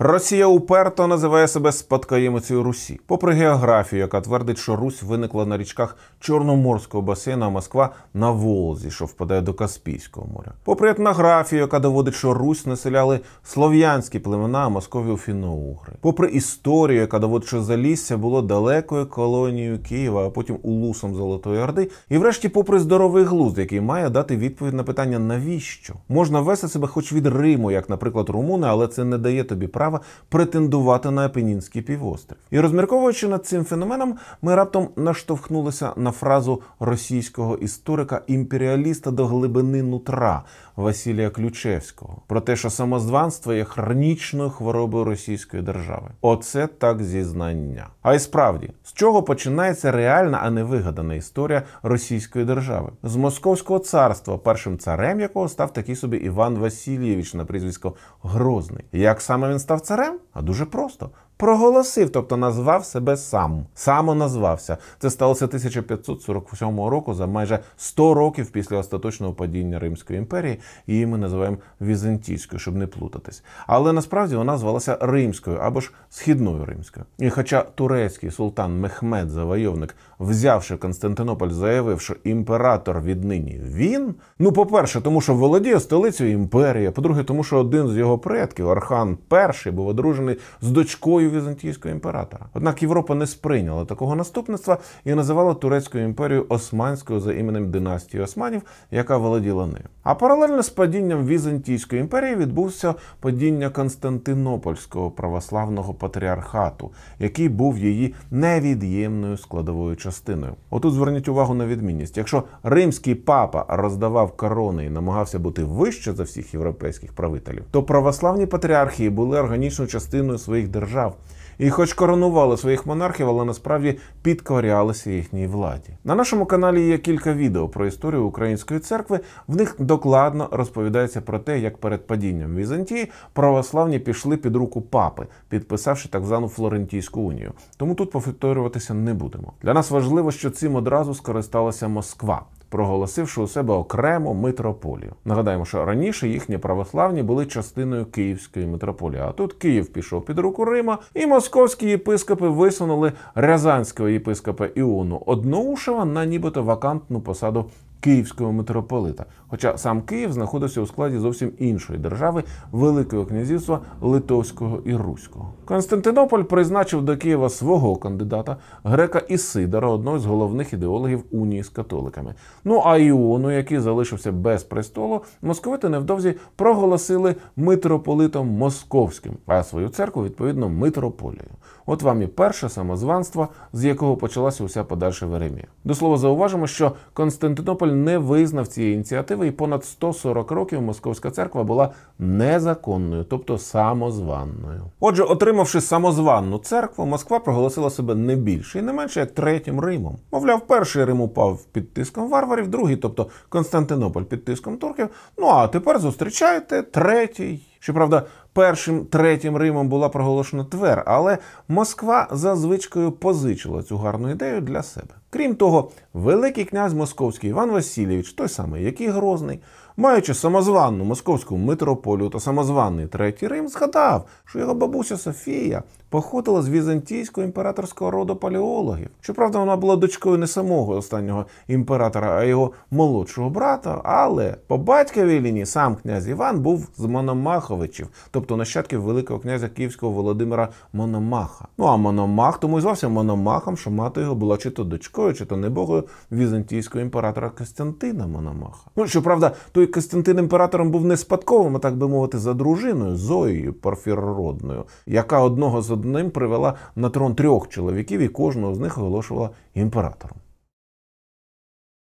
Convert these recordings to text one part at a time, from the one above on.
Росія уперто називає себе спадкоємицею Русі, попри географію, яка твердить, що Русь виникла на річках Чорноморського басейну, а Москва на Волзі, що впадає до Каспійського моря. Попри етнографію, яка доводить, що Русь населяли слов'янські племена, а Московію фіноугри. Попри історію, яка доводить, що Залісся було далекою колонією Києва, а потім улусом Золотої Орди. І, врешті, попри здоровий глузд, який має дати відповідь на питання, навіщо можна вести себе хоч від Риму, як, наприклад, румуни, але це не дає тобі права права претендувати на Апенінський півострів. І розмірковуючи над цим феноменом, ми раптом наштовхнулися на фразу російського історика імперіаліста до глибини нутра Василія Ключевського про те, що самозванство є хронічною хворобою російської держави. Оце так зізнання. А й справді, з чого починається реальна, а не вигадана історія російської держави з Московського царства, першим царем якого став такий собі Іван Васильєвич на прізвисько Грозний. Як саме він став царем? А дуже просто проголосив, тобто назвав себе сам, само назвався. Це сталося 1547 року за майже 100 років після остаточного падіння Римської імперії. Її ми називаємо Візантійською, щоб не плутатись. Але насправді вона звалася Римською або ж східною Римською. І хоча турецький султан Мехмед Завойовник, взявши Константинополь, заявив, що імператор віднині він. Ну, по-перше, тому що володіє столицею імперії, по-друге, тому що один з його предків, Архан І, був одружений з дочкою волею візантійського імператора. Однак Європа не сприйняла такого наступництва і називала турецькою імперію Османською за іменем династії Османів, яка володіла нею. А паралельно з падінням Візантійської імперії відбувся падіння Константинопольського православного патріархату, який був її невід'ємною складовою частиною. Отут зверніть увагу на відмінність: якщо римський папа роздавав корони і намагався бути вище за всіх європейських правителів, то православні патріархії були органічною частиною своїх держав і, хоч коронували своїх монархів, але насправді підкорялися їхній владі. На нашому каналі є кілька відео про історію української церкви. В них докладно розповідається про те, як перед падінням Візантії православні пішли під руку папи, підписавши так звану Флорентійську унію. Тому тут повторюватися не будемо. Для нас важливо, що цим одразу скористалася Москва проголосивши у себе окрему митрополію. Нагадаємо, що раніше їхні православні були частиною Київської митрополії. А тут Київ пішов під руку Рима, і московські єпископи висунули рязанського єпископа Іону Одноушева на нібито вакантну посаду Київського митрополита. Хоча сам Київ знаходився у складі зовсім іншої держави Великого князівства Литовського і Руського. Константинополь призначив до Києва свого кандидата грека Ісидора, одного з головних ідеологів унії з католиками. Ну а Іону, який залишився без престолу, московити невдовзі проголосили митрополитом московським, а свою церкву відповідно митрополією. От вам і перше самозванство, з якого почалася уся подальша Веремія. До слова, зауважимо, що Константинополь не визнав цієї ініціативи, і понад 140 років московська церква була незаконною, тобто самозванною. Отже, отримавши самозванну церкву, Москва проголосила себе не більше і не менше як третім Римом. Мовляв, перший Рим упав під тиском варварів, другий, тобто Константинополь під тиском турків. Ну а тепер зустрічайте третій. Щоправда, першим третім Римом була проголошена Твер, але Москва за звичкою позичила цю гарну ідею для себе. Крім того, Великий князь Московський Іван Васильович, той самий, який Грозний, маючи самозванну московську митрополію та самозваний третій Рим, згадав, що його бабуся Софія походила з візантійського імператорського роду палеологів. Щоправда, вона була дочкою не самого останнього імператора, а його молодшого брата. Але по батьковій лінії сам князь Іван був з Мономаховичів, тобто нащадків великого князя Київського Володимира Мономаха. Ну а Мономах тому і звався Мономахом, що мати його була чи то дочкою, чи то небогою візантійського імператора Костянтина Мономаха. Ну щоправда, той Костянтин імператором був не спадковим, а так би мовити, за дружиною Зоєю Порфірородною, яка одного з одним привела на трон трьох чоловіків і кожного з них оголошувала імператором.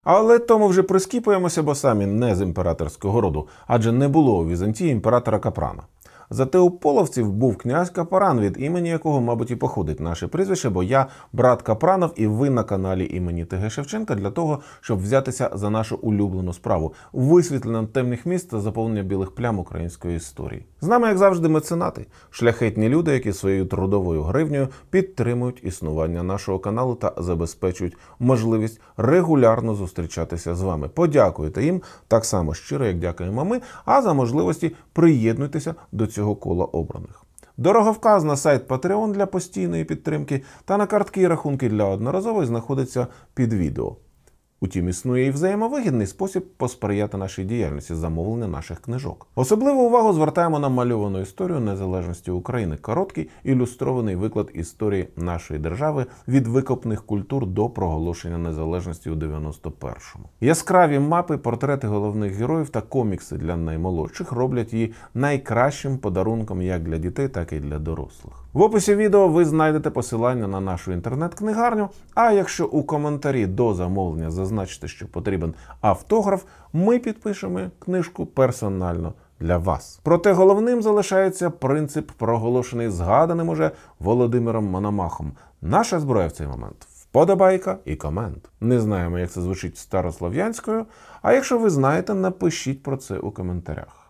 Але тому вже прискіпуємося, бо самі не з імператорського роду, адже не було у Візантії імператора Капрана. Зате у половців був князь Капаран, від імені якого, мабуть, і походить наше прізвище, бо я брат Капранов, і ви на каналі імені ТГ Шевченка для того, щоб взятися за нашу улюблену справу висвітлення темних міст та заповнення білих плям української історії. З нами, як завжди, меценати, шляхетні люди, які своєю трудовою гривнею підтримують існування нашого каналу та забезпечують можливість регулярно зустрічатися з вами. Подякуйте їм так само щиро, як дякуємо ми, а за можливості приєднуйтеся до цього цього кола обраних. Дороговказ на сайт Patreon для постійної підтримки та на картки і рахунки для одноразової знаходиться під відео. Утім, існує і взаємовигідний спосіб посприяти нашій діяльності замовлення наших книжок. Особливу увагу звертаємо на мальовану історію незалежності України, короткий ілюстрований виклад історії нашої держави від викопних культур до проголошення незалежності у 91-му. Яскраві мапи, портрети головних героїв та комікси для наймолодших роблять її найкращим подарунком як для дітей, так і для дорослих. В описі відео ви знайдете посилання на нашу інтернет-книгарню. А якщо у коментарі до замовлення зазначите, що потрібен автограф, ми підпишемо книжку персонально для вас. Проте головним залишається принцип, проголошений згаданим уже Володимиром Мономахом. Наша зброя в цей момент вподобайка і комент. Не знаємо, як це звучить старослов'янською. А якщо ви знаєте, напишіть про це у коментарях.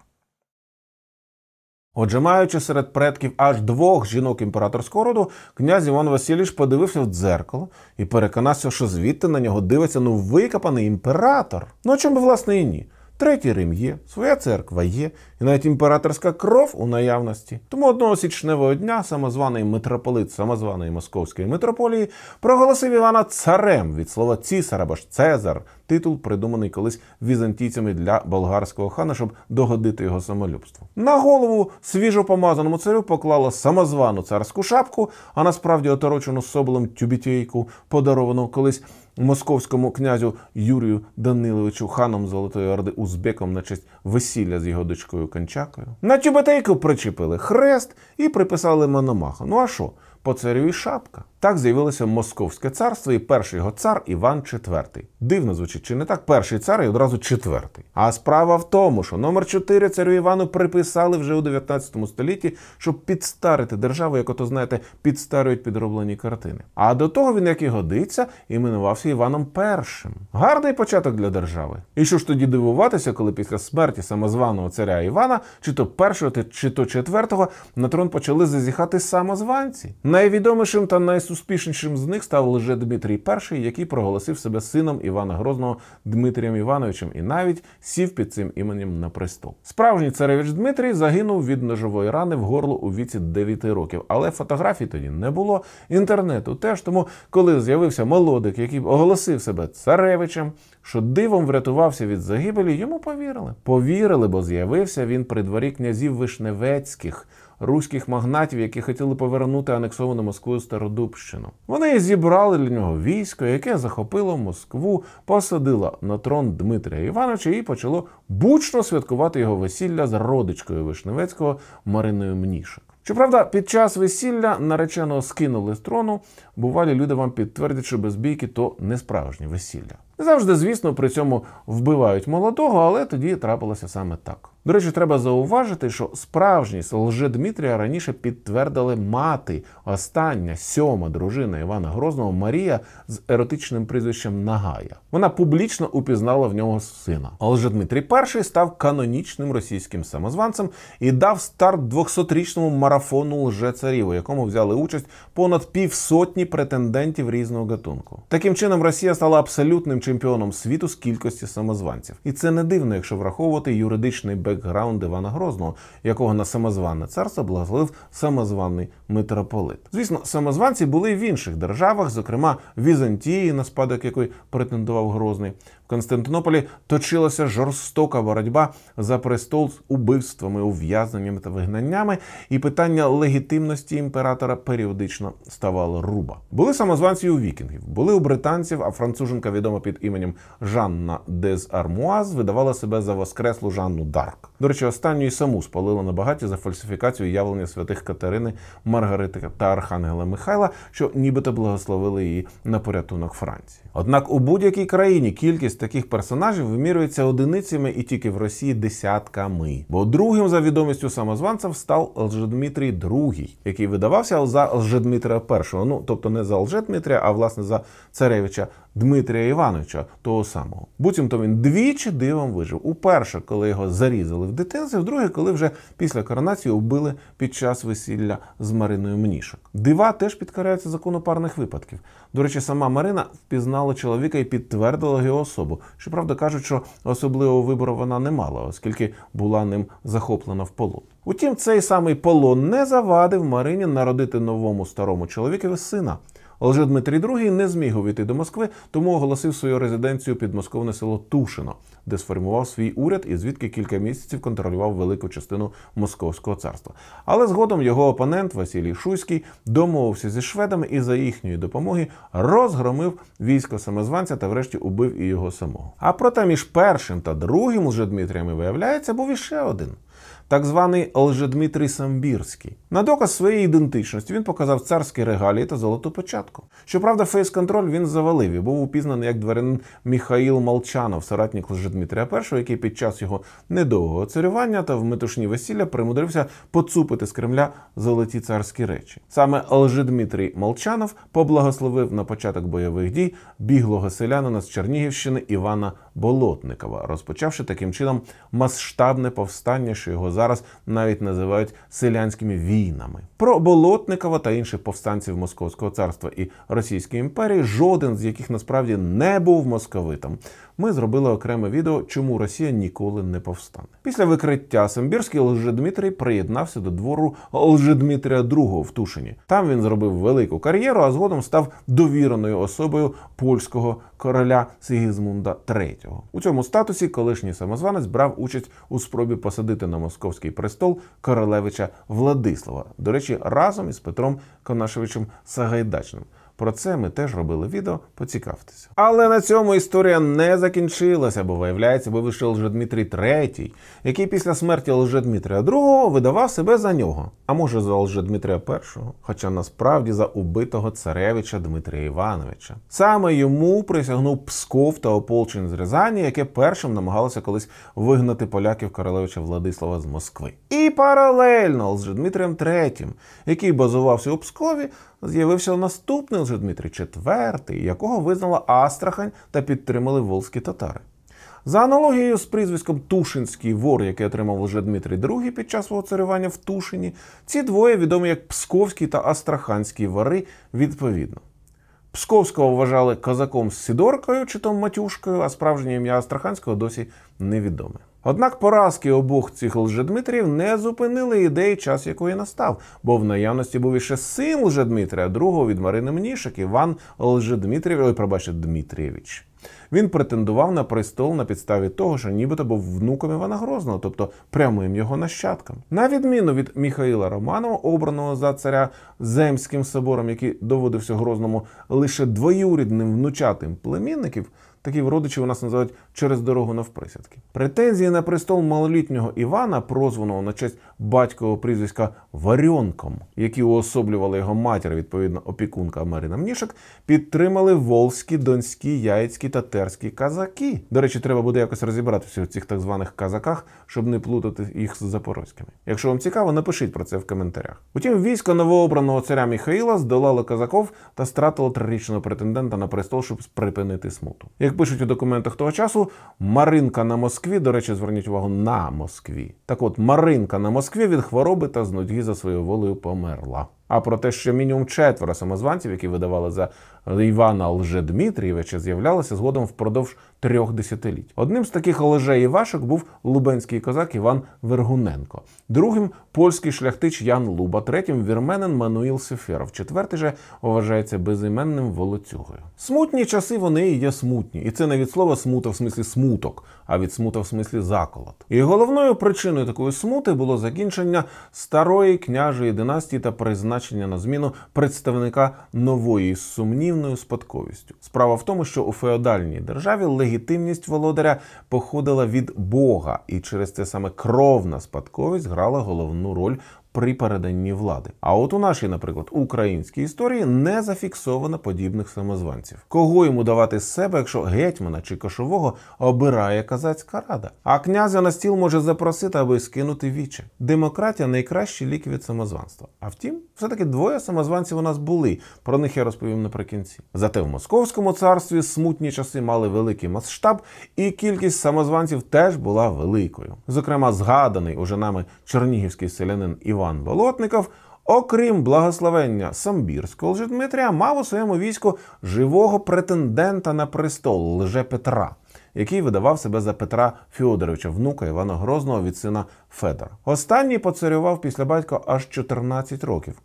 Отже, маючи серед предків аж двох жінок імператорського роду, князь Іван Васильович подивився в дзеркало і переконався, що звідти на нього дивиться ну викопаний імператор. Ну чому, власне, і ні. Третій Рим є, своя церква є, і навіть імператорська кров у наявності. Тому одного січневого дня самозваний митрополит самозваної московської митрополії проголосив Івана царем від слова цісар або ж Цезар, титул придуманий колись візантійцями для болгарського хана, щоб догодити його самолюбству. На голову свіжопомазаному царю поклала самозвану царську шапку, а насправді оторочену соболем тюбітєйку, подаровану колись московському князю Юрію Даниловичу ханом Золотої Орди Узбеком на честь весілля з його дочкою Кончакою. На Чубатейку причепили хрест і приписали Мономаха. Ну а що? по царю і шапка. Так з'явилося Московське царство і перший його цар Іван IV. Дивно звучить чи не так? Перший цар і одразу четвертий. А справа в тому, що номер 4 царю Івану приписали вже у 19 столітті, щоб підстарити державу, як ото знаєте, підстарюють підроблені картини. А до того він, як і годиться, іменувався Іваном І. Гарний початок для держави. І що ж тоді дивуватися, коли після смерті самозваного царя Івана, чи то першого, чи то четвертого на трон почали зазіхати самозванці? Найвідомішим та найсуспішнішим з них став лише Дмитрій І, який проголосив себе сином Івана Грозного Дмитрієм Івановичем і навіть сів під цим іменем на престол. Справжній царевич Дмитрій загинув від ножової рани в горло у віці 9 років, але фотографій тоді не було. Інтернету теж тому, коли з'явився молодик, який оголосив себе царевичем, що дивом врятувався від загибелі, йому повірили. Повірили, бо з'явився він при дворі князів Вишневецьких руських магнатів, які хотіли повернути анексовану Москву Стародубщину. Вони зібрали для нього військо, яке захопило Москву, посадило на трон Дмитрія Івановича і почало бучно святкувати його весілля з родичкою Вишневецького Мариною Мнішек. Щоправда, під час весілля нареченого скинули з трону. Бувалі люди вам підтвердять, що без бійки то не справжнє весілля. Не завжди, звісно, при цьому вбивають молодого, але тоді трапилося саме так. До речі, треба зауважити, що справжність лже Дмитрія раніше підтвердили мати, остання сьома дружина Івана Грозного Марія з еротичним прізвищем Нагая. Вона публічно упізнала в нього сина. Лже Дмитрій І став канонічним російським самозванцем і дав старт 200-річному марафону лжецарів, у якому взяли участь понад півсотні претендентів різного гатунку. Таким чином Росія стала абсолютним чемпіоном світу з кількості самозванців. І це не дивно, якщо враховувати юридичний бекграунд Івана Грозного, якого на самозванне царство благословив самозваний митрополит. Звісно, самозванці були і в інших державах, зокрема Візантії, на спадок якої претендував Грозний, Константинополі точилася жорстока боротьба за престол з убивствами, ув'язненнями та вигнаннями, і питання легітимності імператора періодично ставало руба. Були самозванці у вікінгів, були у британців, а француженка відома під іменем Жанна Дез Армуаз видавала себе за воскреслу Жанну Дарк. До речі, останню і саму спалила на багаті за фальсифікацію явлення святих Катерини, Маргарити та Архангела Михайла, що нібито благословили її на порятунок Франції. Однак у будь-якій країні кількість кількість таких персонажів вимірюється одиницями і тільки в Росії десятками. Бо другим за відомістю самозванцем став Лжедмитрій II, який видавався за Лжедмитрія I. Ну тобто не за Лжедмитрія, а власне за царевича Дмитрія Івановича, того самого. Буцімто він двічі дивом вижив. Уперше, коли його зарізали в дитинстві, вдруге, коли вже після коронації убили під час весілля з Мариною Мнішок. Дива теж підкаряються закону парних випадків. До речі, сама Марина впізнала чоловіка і підтвердила його особу. Щоправда, кажуть, що особливого вибору вона не мала, оскільки була ним захоплена в полон. Утім, цей самий полон не завадив Марині народити новому старому чоловікові сина. Але Дмитрій II не зміг увійти до Москви, тому оголосив свою резиденцію підмосковне село Тушино, де сформував свій уряд і звідки кілька місяців контролював велику частину московського царства. Але згодом його опонент Василій Шуйський домовився зі шведами і за їхньої допомоги розгромив військо самозванця та, врешті, убив і його самого. А проте між першим та другим уже Дмитріями виявляється, був іще один так званий Лжедмитрий Самбірський. На доказ своєї ідентичності він показав царські регалії та золоту початку. Щоправда, фейс-контроль він завалив і був упізнаний як дворянин Міхаїл Молчанов, соратник Лжедмитрія І, який під час його недовгого царювання та в метушні весілля примудрився поцупити з Кремля золоті царські речі. Саме Лжедмитрій Молчанов поблагословив на початок бойових дій біглого селянина з Чернігівщини Івана Болотникова, розпочавши таким чином масштабне повстання, що його зараз навіть називають селянськими війнами. Про Болотникова та інших повстанців Московського царства і Російської імперії, жоден з яких насправді не був московитом ми зробили окреме відео, чому Росія ніколи не повстане. Після викриття Самбірський Лжедмитрій приєднався до двору Лжедмитрія II в Тушині. Там він зробив велику кар'єру, а згодом став довіреною особою польського короля Сигізмунда III. У цьому статусі колишній самозванець брав участь у спробі посадити на московський престол королевича Владислава. До речі, разом із Петром Конашевичем Сагайдачним. Про це ми теж робили відео, поцікавтеся. Але на цьому історія не закінчилася, бо виявляється, був вийшов Лжедмитрій III, який після смерті Лжедмитрія II видавав себе за нього, а може за Лжедмитрія I, хоча насправді за убитого царевича Дмитрія Івановича. Саме йому присягнув Псков та ополчень з Рязані, яке першим намагалося колись вигнати поляків королевича Владислава з Москви. І паралельно з Дмитрієм III, який базувався у Пскові з'явився наступний лже Дмитрій IV, якого визнала Астрахань та підтримали волзькі татари. За аналогією з прізвиськом Тушинський вор, який отримав лже Дмитрій II під час свого царювання в Тушині, ці двоє відомі як Псковські та Астраханські вори відповідно. Псковського вважали козаком з Сідоркою чи то Матюшкою, а справжнє ім'я Астраханського досі невідоме. Однак поразки обох цих лжедмитрів не зупинили ідеї, час якої настав, бо в наявності був іще син лжедмитрія, другого від Марини Мнішек, Іван Лжедмитрів, ой, пробачте, Дмитрієвич. Він претендував на престол на підставі того, що нібито був внуком Івана Грозного, тобто прямим його нащадком. На відміну від Міхаїла Романова, обраного за царя земським собором, який доводився Грозному лише двоюрідним внучатим племінників. Такі родичі у нас називають через дорогу навприсядки. Претензії на престол малолітнього Івана, прозваного на честь батькового прізвиська Варіонком, які уособлювали його матір, відповідно, опікунка Марина Мнішек, підтримали волзькі, донські, яїцькі та терські казаки. До речі, треба буде якось розібратися у цих так званих казаках, щоб не плутати їх з запорозькими. Якщо вам цікаво, напишіть про це в коментарях. Утім, військо новообраного царя Міхаїла здолало казаков та стратило трирічного претендента на престол, щоб припинити смуту. Як пишуть у документах того часу, Маринка на Москві, до речі, зверніть увагу на Москві. Так, от Маринка на Москві. Москві від хвороби та з нудьги за своєю волею померла а про те, що мінімум четверо самозванців, які видавали за Івана Лжедмитрійовича, з'являлися згодом впродовж трьох десятиліть. Одним з таких Олежей Івашок був лубенський козак Іван Вергуненко, другим польський шляхтич Ян Луба, третім вірменен Мануїл Сеферов, четвертий же вважається безіменним волоцюгою. Смутні часи вони є смутні, і це не від слова смута в смислі смуток, а від смута в смислі заколот. І головною причиною такої смути було закінчення старої княжої династії та признання призначення на зміну представника нової з сумнівною спадковістю. Справа в тому, що у феодальній державі легітимність володаря походила від Бога, і через це саме кровна спадковість грала головну роль при переданні влади. А от у нашій, наприклад, українській історії не зафіксовано подібних самозванців. Кого йому давати з себе, якщо гетьмана чи кошового обирає казацька рада? А князя на стіл може запросити, аби скинути віче. Демократія найкращий лік від самозванства. А втім, все-таки двоє самозванців у нас були. Про них я розповім наприкінці. Зате в Московському царстві смутні часи мали великий масштаб, і кількість самозванців теж була великою. Зокрема, згаданий уже нами чернігівський селянин Іван. Іван Болотников, окрім благословення самбірського лжедмитрія, мав у своєму війську живого претендента на престол лже Петра, який видавав себе за Петра Фьодоровича, внука Івана Грозного від сина Федора. Останній поцарював після батька аж 14 років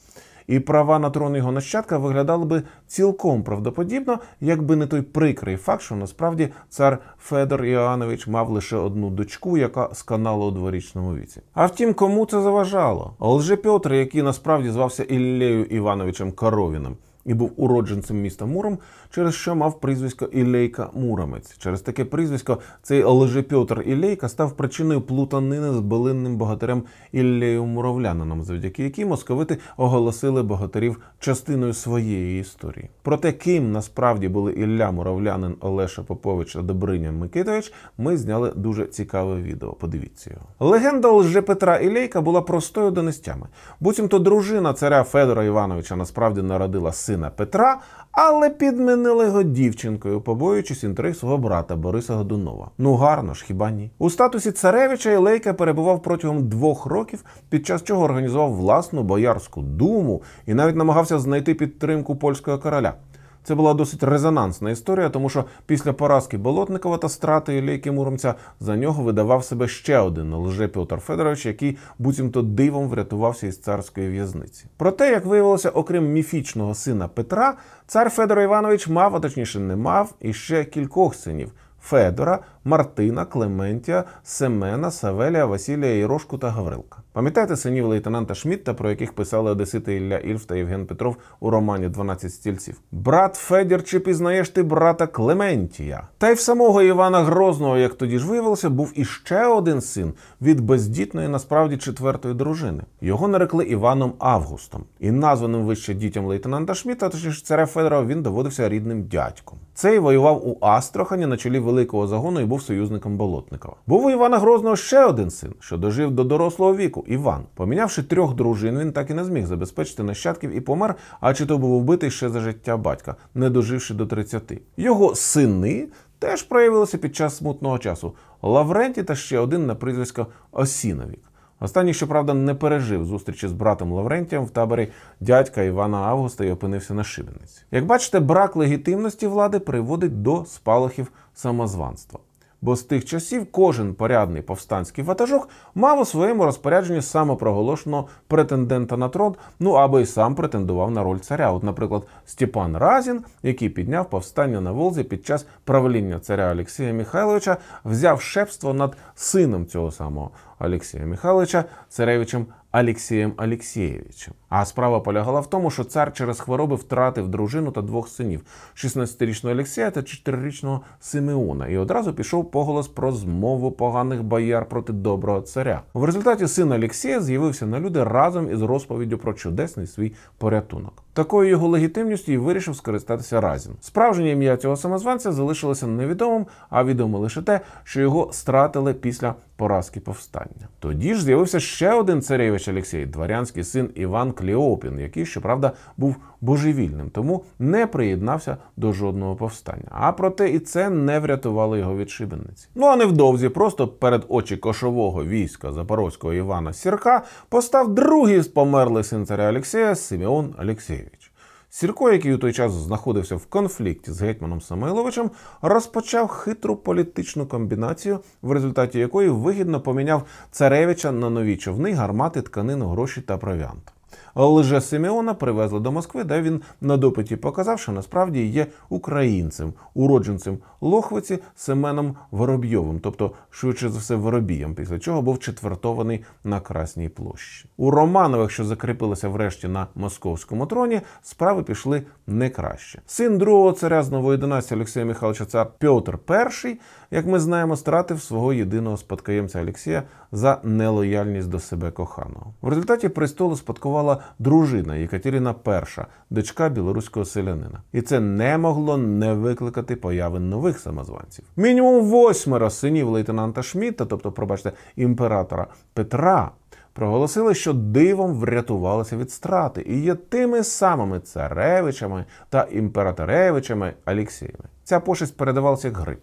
і права на трон його нащадка виглядали би цілком правдоподібно, якби не той прикрий факт, що насправді цар Федор Іоаннович мав лише одну дочку, яка сканала у дворічному віці. А втім, кому це заважало? Лже Петр, який насправді звався Іллею Івановичем Коровіним і був уродженцем міста Муром, через що мав прізвисько Ілейка Муромець. Через таке прізвисько цей Лежепьотр Ілейка став причиною плутанини з билинним богатирем Іллею Муровлянином, завдяки якій московити оголосили богатирів частиною своєї історії. Про те, ким насправді були Ілля Муравлянин, Олеша Попович та Добриня Микитович, ми зняли дуже цікаве відео. Подивіться його. Легенда Лже Петра Ілейка була простою донестями. Буцімто дружина царя Федора Івановича насправді народила сина сина Петра, але підмінили його дівчинкою, побоюючись інтриг свого брата Бориса Годунова. Ну гарно ж, хіба ні? У статусі царевича Ілейка перебував протягом двох років, під час чого організував власну боярську думу і навіть намагався знайти підтримку польського короля. Це була досить резонансна історія, тому що після поразки Болотникова та страти Іллійки Муромця за нього видавав себе ще один лже Петр Федорович, який буцімто дивом врятувався із царської в'язниці. Проте, як виявилося, окрім міфічного сина Петра, цар Федор Іванович мав, а точніше не мав, іще кількох синів. Федора, Мартина, Клементія, Семена, Савелія, Васілія Ірошку та Гаврилка. Пам'ятаєте синів лейтенанта Шмітта, про яких писали Одесити Ілля Ільф та Євген Петров у романі «12 стільців? Брат Федір, чи пізнаєш ти брата Клементія? Та й в самого Івана Грозного, як тоді ж виявилося, був іще один син від бездітної, насправді, четвертої дружини. Його нарекли Іваном Августом, і названим вище дітям лейтенанта Шмітта, тож царя Федора він доводився рідним дядьком. Цей воював у Астрахані на чолі великого загону. і був союзником Болотникова. Був у Івана Грозного ще один син, що дожив до дорослого віку Іван. Помінявши трьох дружин, він так і не зміг забезпечити нащадків і помер, а чи то був вбитий ще за життя батька, не доживши до 30. Його сини теж проявилися під час смутного часу. Лавренті та ще один на прізвисько Осіновік. Останній, щоправда, не пережив зустрічі з братом Лаврентієм в таборі дядька Івана Августа і опинився на Шибениці. Як бачите, брак легітимності влади приводить до спалахів самозванства бо з тих часів кожен порядний повстанський ватажок мав у своєму розпорядженні самопроголошеного претендента на трон, ну або й сам претендував на роль царя. От, наприклад, Степан Разін, який підняв повстання на Волзі під час правління царя Олексія Михайловича, взяв шепство над сином цього самого Олексія Михайловича царевичем Алексієм Алексєєвичем. А справа полягала в тому, що цар через хвороби втратив дружину та двох синів: 16-річного Олексія та 4-річного Симеона, і одразу пішов поголос про змову поганих бояр проти доброго царя. В результаті син Олексія з'явився на люди разом із розповіддю про чудесний свій порятунок. Такою його легітимністю і вирішив скористатися Разін. Справжнє ім'я цього самозванця залишилося невідомим, а відомо лише те, що його стратили після поразки повстання. Тоді ж з'явився ще один царевич Олексій, дворянський син Іван Кліопін, який, щоправда, був божевільним, тому не приєднався до жодного повстання. А проте і це не врятувало його від шибениці. Ну а невдовзі, просто перед очі кошового війська запорозького Івана Сірка постав другий з померлих син царя Олексія Симеон Олексійович. Сірко, який у той час знаходився в конфлікті з гетьманом Самойловичем, розпочав хитру політичну комбінацію, в результаті якої вигідно поміняв царевича на нові човни, гармати, тканину, гроші та провіант. Лже Симеона привезли до Москви, де він на допиті показав, що насправді є українцем, уродженцем Лохвиці Семеном Воробйовим, тобто швидше за все воробієм, після чого був четвертований на Красній площі. У Романових, що закріпилися врешті на московському троні, справи пішли не краще. Син другого царя з нової династії Олексія Михайловича Цар Петр І як ми знаємо, стратив свого єдиного спадкоємця Олексія за нелояльність до себе коханого. В результаті престолу спадкувала дружина Єкатерина І, дочка білоруського селянина, і це не могло не викликати появи нових самозванців. Мінімум восьмеро синів лейтенанта Шмідта, тобто, пробачте, імператора Петра. Проголосили, що дивом врятувалися від страти і є тими самими царевичами та імператоревичами Алексіями. Ця пошесть передавалася як грип.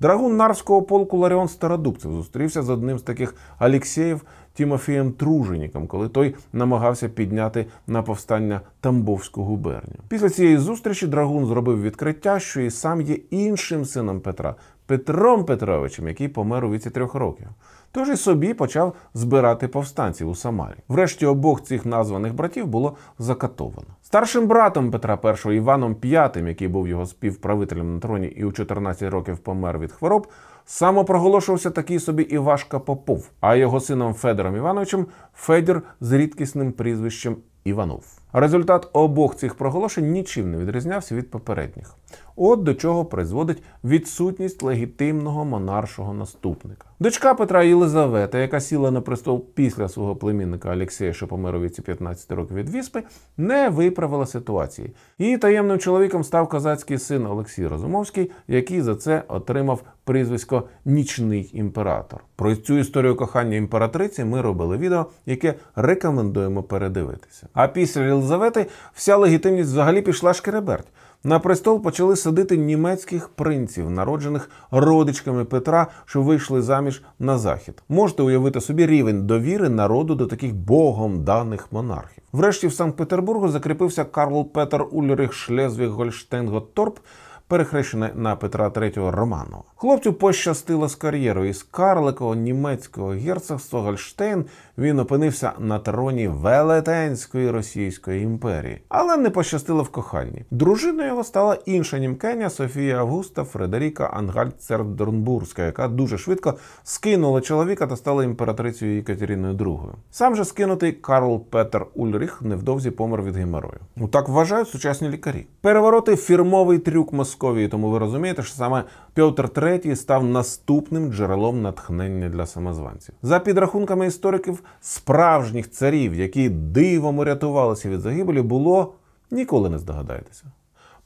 Драгун Нарвського полку Ларіон Стародубцев зустрівся з одним з таких Алексеїв Тімофієм Труженіком, коли той намагався підняти на повстання Тамбовську губернію. Після цієї зустрічі драгун зробив відкриття, що і сам є іншим сином Петра Петром Петровичем, який помер у віці трьох років тож і собі почав збирати повстанців у Самарі. Врешті обох цих названих братів було закатовано. Старшим братом Петра І Іваном V, який був його співправителем на троні і у 14 років помер від хвороб, самопроголошувався такий собі Івашка Попов, а його сином Федором Івановичем Федір з рідкісним прізвищем Іванов. Результат обох цих проголошень нічим не відрізнявся від попередніх. От до чого призводить відсутність легітимного монаршого наступника. Дочка Петра Єлизавета, яка сіла на престол після свого племінника Олексія, що помер у віці 15 років від віспи, не виправила ситуації. Її таємним чоловіком став козацький син Олексій Розумовський, який за це отримав прізвисько Нічний імператор. Про цю історію кохання імператриці ми робили відео, яке рекомендуємо передивитися. А після Єлизавети вся легітимність взагалі пішла шкереберть. На престол почали садити німецьких принців, народжених родичками Петра, що вийшли заміж на захід. Можете уявити собі рівень довіри народу до таких богом даних монархів. Врешті в Санкт-Петербургу закріпився Карл Петер Ульрих Шлезвіг Гольштейн Готторп – перехрещене на Петра III Романова. Хлопцю пощастило з кар'єрою із карликого німецького герцогства Гольштейн він опинився на троні велетенської Російської імперії, але не пощастило в коханні. Дружиною його стала інша німкеня Софія Августа Фредеріка Ангальцердорнбурзька, яка дуже швидко скинула чоловіка та стала імператрицею Екатериною II. Сам же скинутий Карл Петер Ульріх невдовзі помер від геморою. Ну так вважають сучасні лікарі. Перевороти фірмовий трюк Москва. Московії. тому ви розумієте, що саме Петр III став наступним джерелом натхнення для самозванців. За підрахунками істориків, справжніх царів, які дивом урятувалися від загибелі, було ніколи не здогадаєтеся.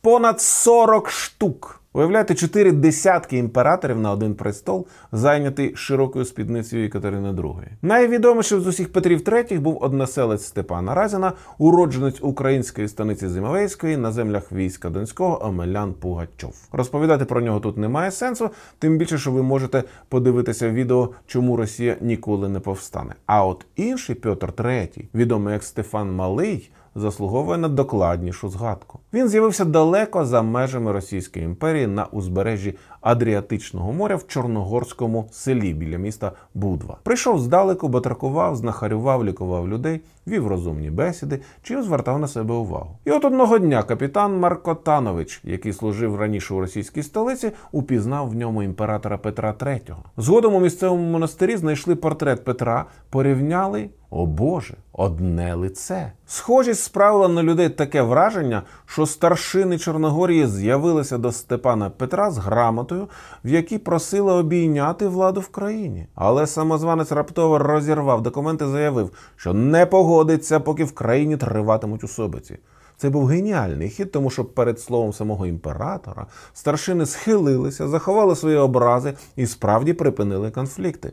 Понад 40 штук. Уявляєте, чотири десятки імператорів на один престол, зайнятий широкою спідницею Катерини II. Найвідомішим з усіх Петрів III був односелець Степана Разіна, уродженець української станиці Зимовейської на землях війська Донського Омелян Пугачов. Розповідати про нього тут немає сенсу, тим більше, що ви можете подивитися відео, чому Росія ніколи не повстане. А от інший Петр III, відомий як Стефан Малий заслуговує на докладнішу згадку. Він з'явився далеко за межами Російської імперії на узбережжі Адріатичного моря в чорногорському селі біля міста Будва. Прийшов здалеку, батракував, знахарював, лікував людей, вів розумні бесіди, чим звертав на себе увагу. І от одного дня капітан Маркотанович, який служив раніше у російській столиці, упізнав в ньому імператора Петра III. Згодом у місцевому монастирі знайшли портрет Петра, порівняли. О Боже, одне лице. Схожість справила на людей таке враження, що старшини Чорногорії з'явилися до Степана Петра з грамотою, в якій просили обійняти владу в країні. Але самозванець раптово розірвав документи, заявив, що не погодиться, поки в країні триватимуть особиці. Це був геніальний хід, тому що перед словом самого імператора старшини схилилися, заховали свої образи і справді припинили конфлікти.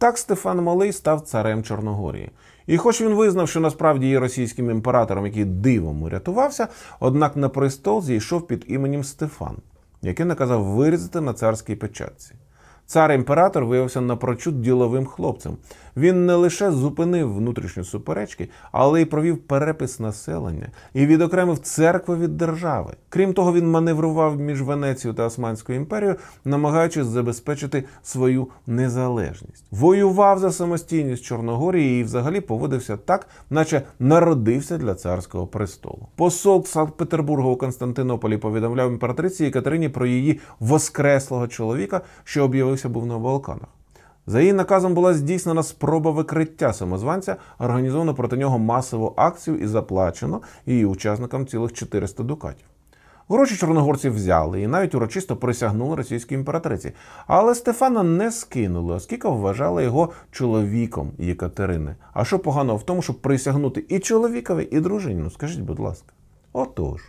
Так Стефан Малий став царем Чорногорії. І, хоч він визнав, що насправді є російським імператором, який дивом урятувався, однак на престол зійшов під іменем Стефан, який наказав вирізати на царській печатці. Цар імператор виявився напрочуд діловим хлопцем. Він не лише зупинив внутрішні суперечки, але й провів перепис населення і відокремив церкву від держави. Крім того, він маневрував між Венецією та Османською імперією, намагаючись забезпечити свою незалежність. Воював за самостійність Чорногорії і, взагалі, поводився так, наче народився для царського престолу. Посол Санкт Петербурга у Константинополі повідомляв імператриці Катерині про її воскреслого чоловіка, що об'явився був на Балканах. За її наказом була здійснена спроба викриття самозванця, організовано проти нього масову акцію і заплачено її учасникам цілих 400 дукатів. Гроші чорногорці взяли і навіть урочисто присягнули російській імператриці. Але Стефана не скинули, оскільки вважала його чоловіком Єкатерини. А що поганого в тому, щоб присягнути і чоловікові, і дружині? Ну скажіть, будь ласка, отож.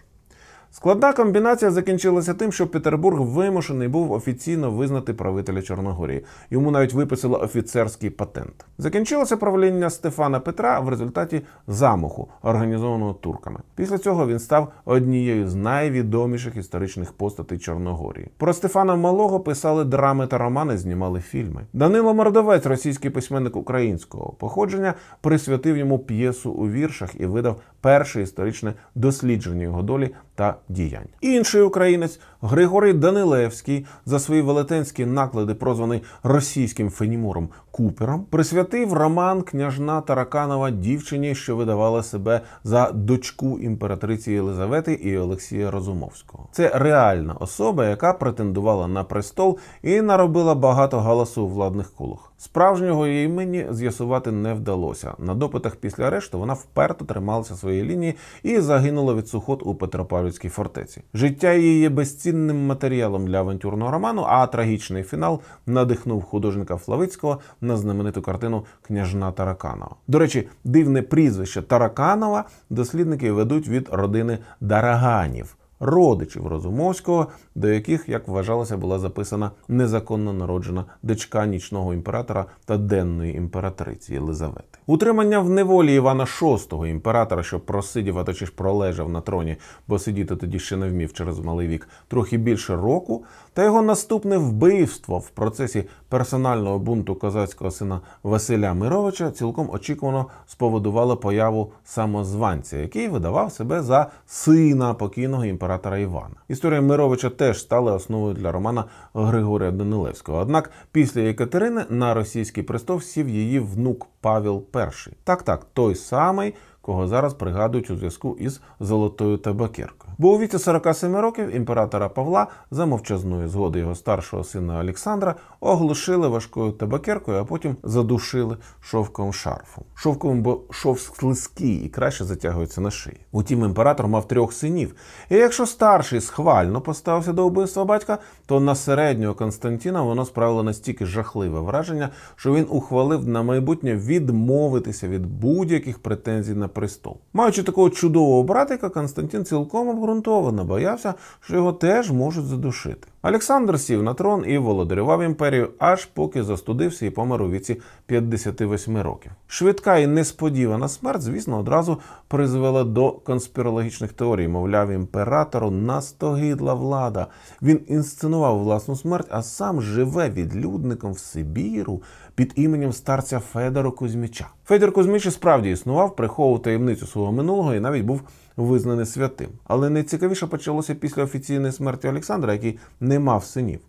Складна комбінація закінчилася тим, що Петербург вимушений був офіційно визнати правителя Чорногорії. Йому навіть виписали офіцерський патент. Закінчилося правління Стефана Петра в результаті замаху, організованого турками. Після цього він став однією з найвідоміших історичних постатей Чорногорії. Про Стефана Малого писали драми та романи, знімали фільми. Данило Мордовець, російський письменник українського походження, присвятив йому п'єсу у віршах і видав перше історичне дослідження його долі та діянь. Інший українець Григорій Данилевський за свої велетенські наклади, прозваний російським фенімором Купером, присвятив роман княжна Тараканова дівчині, що видавала себе за дочку імператриці Єлизавети і Олексія Розумовського. Це реальна особа, яка претендувала на престол і наробила багато галасу у владних колах. Справжнього її імені з'ясувати не вдалося. На допитах після арешту вона вперто трималася своєї лінії і загинула від сухот у Петропавлівській фортеці. Життя її безцінне цінним матеріалом для авантюрного роману, а трагічний фінал надихнув художника Флавицького на знамениту картину Княжна Тараканова. До речі, дивне прізвище Тараканова дослідники ведуть від родини Дараганів родичів Розумовського, до яких, як вважалося, була записана незаконно народжена дочка нічного імператора та денної імператриці Єлизавети. Утримання в неволі Івана VI, імператора, що просидів, а точніж пролежав на троні, бо сидіти тоді ще не вмів через малий вік, трохи більше року, та його наступне вбивство в процесі персонального бунту козацького сина Василя Мировича цілком очікувано спровокувало появу самозванця, який видавав себе за сина покійного імператора літератора Івана. Історія Мировича теж стала основою для романа Григорія Данилевського. Однак після Екатерини на російський престол сів її внук Павел І. Так, так, той самий, кого зараз пригадують у зв'язку із Золотою Табакеркою бо у віці 47 років імператора Павла за мовчазної згоди його старшого сина Олександра оглушили важкою табакеркою, а потім задушили шовковим шарфом. Шовковим, бо шов слизький і краще затягується на шиї. Утім, імператор мав трьох синів. І якщо старший схвально поставився до вбивства батька, то на середнього Константіна воно справило настільки жахливе враження, що він ухвалив на майбутнє відмовитися від будь-яких претензій на престол. Маючи такого чудового братика, Константин цілком обґрунтував необґрунтовано боявся, що його теж можуть задушити. Олександр сів на трон і володарював імперію, аж поки застудився і помер у віці 58 років. Швидка і несподівана смерть, звісно, одразу призвела до конспірологічних теорій. Мовляв, імператору настогидла влада. Він інсценував власну смерть, а сам живе відлюдником в Сибіру під іменем старця Федора Кузьміча. Федір Кузьміч справді існував, приховував таємницю свого минулого і навіть був Визнане святим. Але найцікавіше почалося після офіційної смерті Олександра, який не мав синів.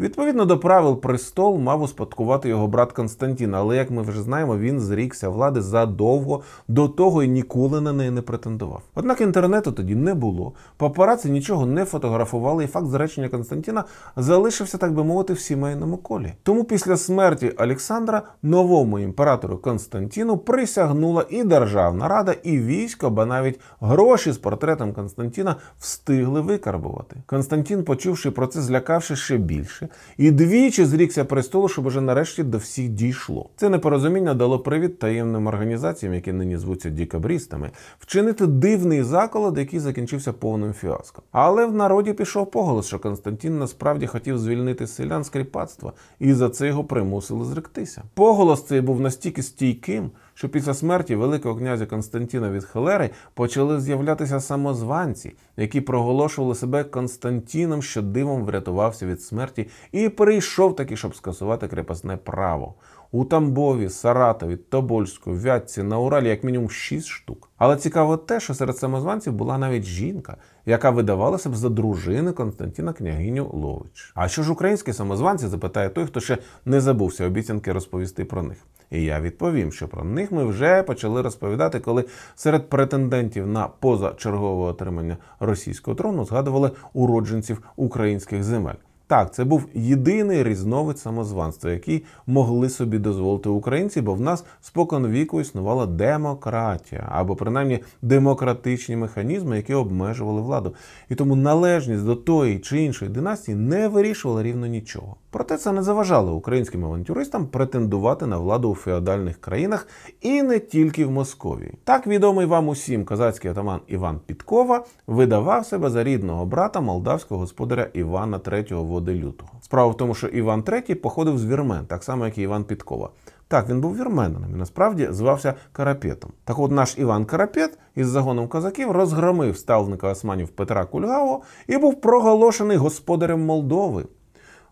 Відповідно до правил, престол мав успадкувати його брат Константин, але, як ми вже знаємо, він зрікся влади задовго до того і ніколи на неї не претендував. Однак інтернету тоді не було. Папараці нічого не фотографували, і факт зречення Константіна залишився, так би мовити, в сімейному колі. Тому після смерті Олександра новому імператору Константіну, присягнула і державна рада, і військо, ба навіть гроші з портретом Константіна встигли викарбувати. Константін, почувши про це, злякавши ще більше і двічі зрікся престолу, щоб уже нарешті до всіх дійшло. Це непорозуміння дало привід таємним організаціям, які нині звуться дікабрістами, вчинити дивний заколот, який закінчився повним фіаско. Але в народі пішов поголос, що Константин насправді хотів звільнити селян з кріпацтва, і за це його примусили зректися. Поголос цей був настільки стійким що після смерті Великого князя Константіна від Хилери почали з'являтися самозванці, які проголошували себе Константіном, що дивом врятувався від смерті, і прийшов таки, щоб скасувати крепосне право. У Тамбові, Саратові, Тобольську, Вятці на Уралі як мінімум 6 штук. Але цікаво те, що серед самозванців була навіть жінка, яка видавалася б за дружини Константина княгиню Лович. А що ж українські самозванці? запитає той, хто ще не забувся обіцянки розповісти про них. І я відповім, що про них ми вже почали розповідати, коли серед претендентів на позачергове отримання російського трону згадували уродженців українських земель. Так, це був єдиний різновид самозванства, який могли собі дозволити українці, бо в нас спокон віку існувала демократія або принаймні демократичні механізми, які обмежували владу. І тому належність до тої чи іншої династії не вирішувала рівно нічого. Проте це не заважало українським авантюристам претендувати на владу у феодальних країнах і не тільки в Московії. Так відомий вам усім козацький атаман Іван Підкова видавав себе за рідного брата молдавського господаря Івана III Водилютого. Справа в тому, що Іван III походив з вірмен, так само як і Іван Підкова. Так, він був вірменином і насправді звався Карапетом. Так от наш Іван Карапет із загоном козаків розгромив ставника османів Петра Кульгавого і був проголошений господарем Молдови.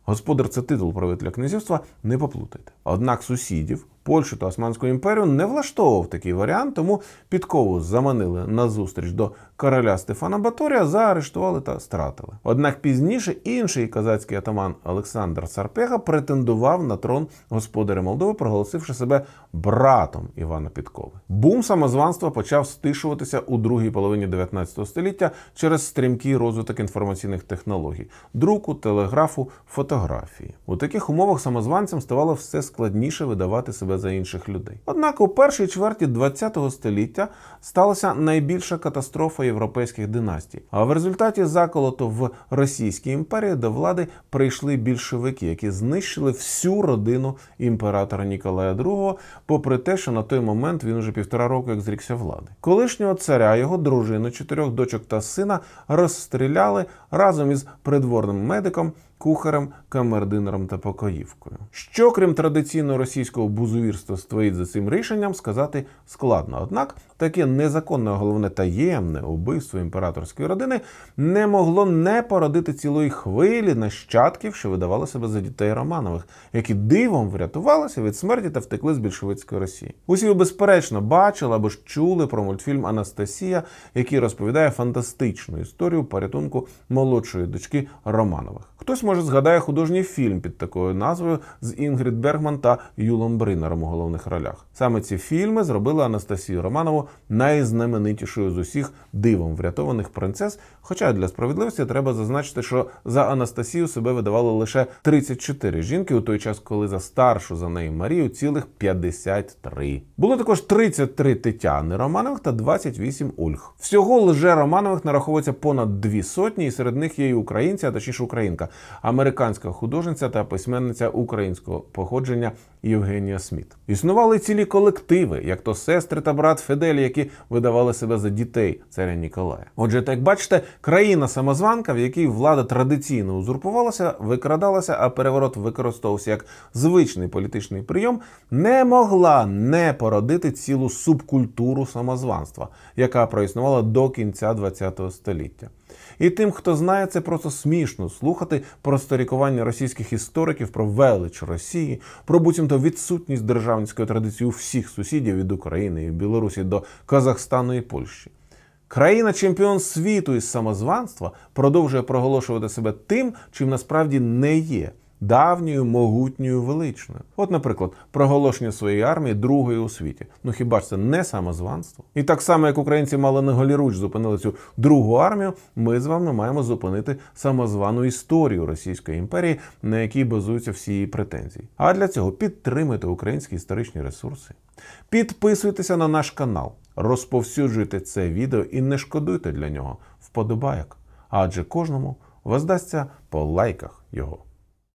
Господар це титул правителя князівства, не поплутайте. Однак сусідів, Польщу та Османську імперію не влаштовував такий варіант, тому підкову заманили на зустріч до короля Стефана Баторія заарештували та стратили. Однак пізніше інший казацький атаман Олександр Сарпега претендував на трон господаря Молдови, проголосивши себе братом Івана Підкови. Бум самозванства почав стишуватися у другій половині 19 століття через стрімкий розвиток інформаційних технологій, друку, телеграфу, фотографії. У таких умовах самозванцям ставало все складніше видавати себе за інших людей. Однак у першій чверті 20 століття сталася найбільша катастрофа європейських династій. А в результаті заколоту в Російській імперії до влади прийшли більшовики, які знищили всю родину імператора Ніколая II, попри те, що на той момент він уже півтора року як зрікся влади. Колишнього царя, його дружину, чотирьох дочок та сина розстріляли разом із придворним медиком кухарем, камердинером та покоївкою. Що, крім традиційного російського бузувірства стоїть за цим рішенням, сказати складно. Однак таке незаконне, головне таємне убивство імператорської родини не могло не породити цілої хвилі нащадків, що видавали себе за дітей Романових, які дивом врятувалися від смерті та втекли з більшовицької Росії. Усі безперечно бачили або ж чули про мультфільм Анастасія, який розповідає фантастичну історію порятунку молодшої дочки Романових. Хтось може, згадає художній фільм під такою назвою з Інгрід Бергман та Юлом Бринером у головних ролях. Саме ці фільми зробили Анастасію Романову найзнаменитішою з усіх дивом врятованих принцес. Хоча для справедливості треба зазначити, що за Анастасію себе видавали лише 34 жінки у той час, коли за старшу за неї Марію цілих 53. Було також 33 Тетяни Романових та 28 Ольг. Всього лже Романових нараховується понад дві сотні, і серед них є і українці, а точніше українка американська художниця та письменниця українського походження Євгенія Сміт. Існували цілі колективи, як то сестри та брат Федель, які видавали себе за дітей царя Ніколая. Отже, так бачите, країна-самозванка, в якій влада традиційно узурпувалася, викрадалася, а переворот використовувався як звичний політичний прийом, не могла не породити цілу субкультуру самозванства, яка проіснувала до кінця ХХ століття. І тим, хто знає, це просто смішно слухати про сторікування російських істориків про велич Росії, про буцімто відсутність державницької традиції у всіх сусідів від України і Білорусі до Казахстану і Польщі. Країна чемпіон світу із самозванства продовжує проголошувати себе тим, чим насправді не є давньою, могутньою, величною. От, наприклад, проголошення своєї армії другої у світі. Ну хіба ж це не самозванство? І так само, як українці мали не голіруч зупинили цю другу армію, ми з вами маємо зупинити самозвану історію Російської імперії, на якій базуються всі її претензії. А для цього підтримуйте українські історичні ресурси. Підписуйтеся на наш канал, розповсюджуйте це відео і не шкодуйте для нього вподобайок. Адже кожному воздасться по лайках його.